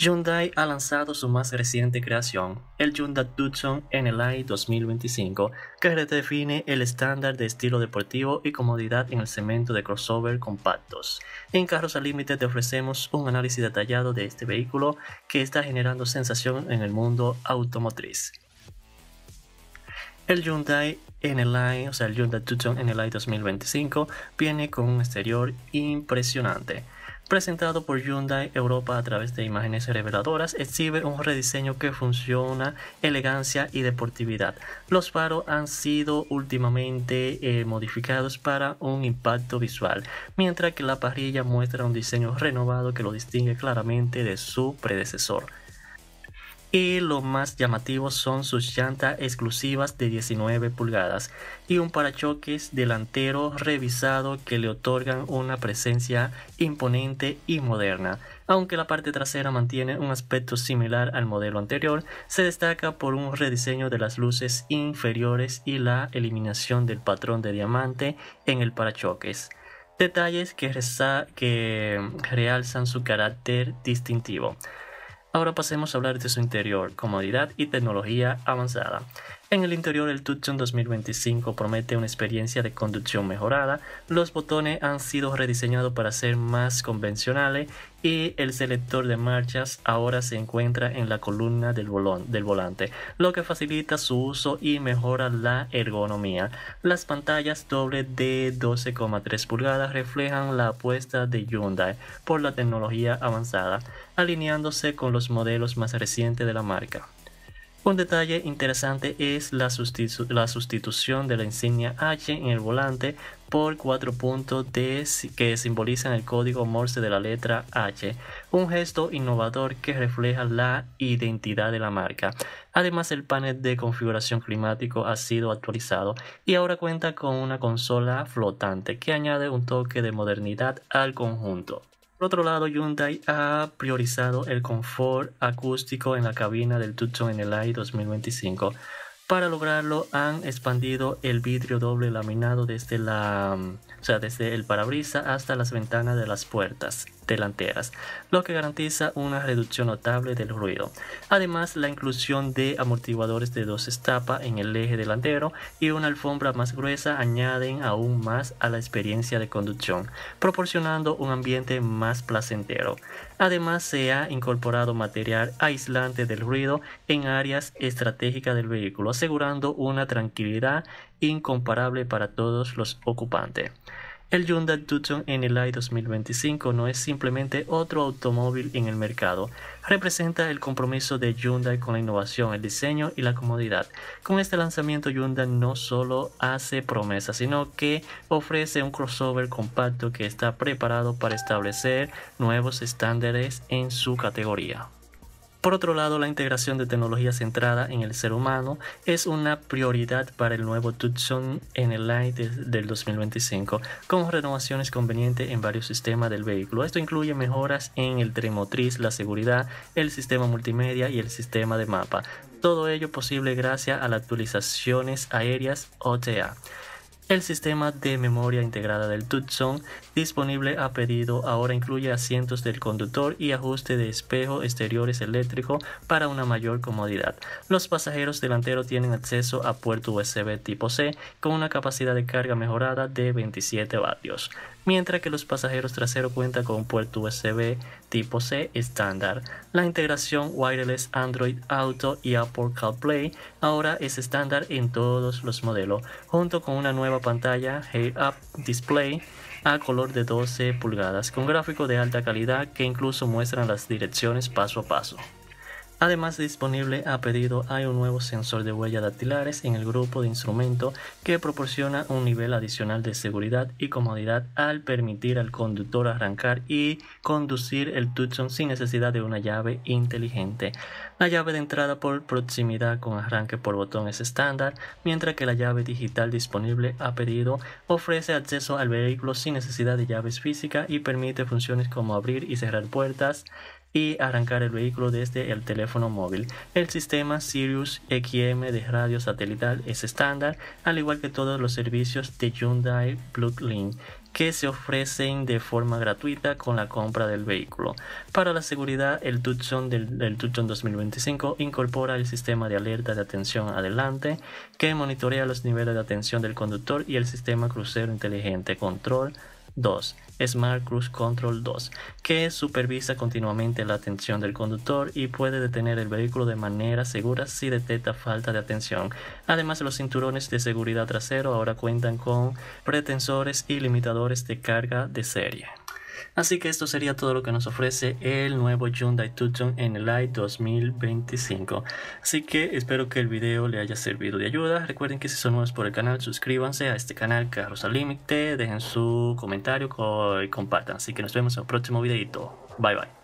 Hyundai ha lanzado su más reciente creación, el Hyundai Tucson NLI 2025, que redefine el estándar de estilo deportivo y comodidad en el segmento de crossover compactos. En Carros al Límite te ofrecemos un análisis detallado de este vehículo que está generando sensación en el mundo automotriz. El Hyundai NLI, o sea, el Hyundai Tucson NLI 2025, viene con un exterior impresionante presentado por Hyundai Europa a través de imágenes reveladoras, exhibe un rediseño que funciona, elegancia y deportividad. Los faros han sido últimamente eh, modificados para un impacto visual, mientras que la parrilla muestra un diseño renovado que lo distingue claramente de su predecesor y lo más llamativo son sus llantas exclusivas de 19 pulgadas y un parachoques delantero revisado que le otorgan una presencia imponente y moderna. Aunque la parte trasera mantiene un aspecto similar al modelo anterior, se destaca por un rediseño de las luces inferiores y la eliminación del patrón de diamante en el parachoques. Detalles que, que realzan su carácter distintivo. Ahora pasemos a hablar de su interior, comodidad y tecnología avanzada. En el interior el Tucson 2025 promete una experiencia de conducción mejorada, los botones han sido rediseñados para ser más convencionales y el selector de marchas ahora se encuentra en la columna del, del volante, lo que facilita su uso y mejora la ergonomía. Las pantallas doble de 12,3 pulgadas reflejan la apuesta de Hyundai por la tecnología avanzada, alineándose con los modelos más recientes de la marca. Un detalle interesante es la, sustitución de la insignia H en el volante por cuatro puntos que simbolizan el código Morse de la letra H, un gesto innovador que refleja la identidad de la marca. Además, el panel de configuración climático ha sido actualizado y ahora cuenta con una consola flotante que añade un toque de modernidad al conjunto. Por otro lado, Hyundai ha priorizado el confort acústico en la cabina del Tucson NLI 2025. Para lograrlo han expandido el vidrio doble laminado desde, la, sea, desde el parabrisas hasta las ventanas de las puertas delanteras, lo que garantiza una reducción notable del ruido. Además, la inclusión de amortiguadores de dos estapas en el eje delantero y una alfombra más gruesa añaden aún más a la experiencia de conducción, proporcionando un ambiente más placentero. Además, se ha incorporado material aislante del ruido en áreas estratégicas del vehículo, asegurando una tranquilidad incomparable para todos los ocupantes. El Hyundai Tucson NLI 2025 no es simplemente otro automóvil en el mercado, representa el compromiso de Hyundai con la innovación, el diseño y la comodidad. Con este lanzamiento Hyundai no solo hace promesas, sino que ofrece un crossover compacto que está preparado para establecer nuevos estándares en su categoría. Por otro lado, la integración de tecnología centrada en el ser humano es una prioridad para el nuevo Tucson en el Light del 2025, con renovaciones convenientes en varios sistemas del vehículo. Esto incluye mejoras en el tren motriz, la seguridad, el sistema multimedia y el sistema de mapa. Todo ello posible gracias a las actualizaciones aéreas OTA. El sistema de memoria integrada del Tucson disponible a pedido ahora incluye asientos del conductor y ajuste de espejo exteriores eléctrico para una mayor comodidad. Los pasajeros delanteros tienen acceso a puerto USB tipo C con una capacidad de carga mejorada de 27 vatios mientras que los pasajeros traseros cuentan con puerto USB tipo C estándar. La integración wireless Android Auto y Apple CarPlay ahora es estándar en todos los modelos, junto con una nueva pantalla Head Up Display a color de 12 pulgadas con gráfico de alta calidad que incluso muestran las direcciones paso a paso. Además disponible a pedido hay un nuevo sensor de huellas dactilares en el grupo de instrumentos que proporciona un nivel adicional de seguridad y comodidad al permitir al conductor arrancar y conducir el Tucson sin necesidad de una llave inteligente. La llave de entrada por proximidad con arranque por botón es estándar, mientras que la llave digital disponible a pedido ofrece acceso al vehículo sin necesidad de llaves físicas y permite funciones como abrir y cerrar puertas, y arrancar el vehículo desde el teléfono móvil. El sistema Sirius XM de radio satelital es estándar, al igual que todos los servicios de Hyundai Blue que se ofrecen de forma gratuita con la compra del vehículo. Para la seguridad, el Tucson Tucson 2025 incorpora el sistema de alerta de atención adelante que monitorea los niveles de atención del conductor y el sistema crucero inteligente control 2, Smart Cruise Control 2, que supervisa continuamente la atención del conductor y puede detener el vehículo de manera segura si detecta falta de atención. Además, los cinturones de seguridad trasero ahora cuentan con pretensores y limitadores de carga de serie. Así que esto sería todo lo que nos ofrece el nuevo Hyundai Tucson light 2025. Así que espero que el video le haya servido de ayuda. Recuerden que si son nuevos por el canal, suscríbanse a este canal Carros al Límite, dejen su comentario y compartan. Así que nos vemos en el próximo videito. Bye bye.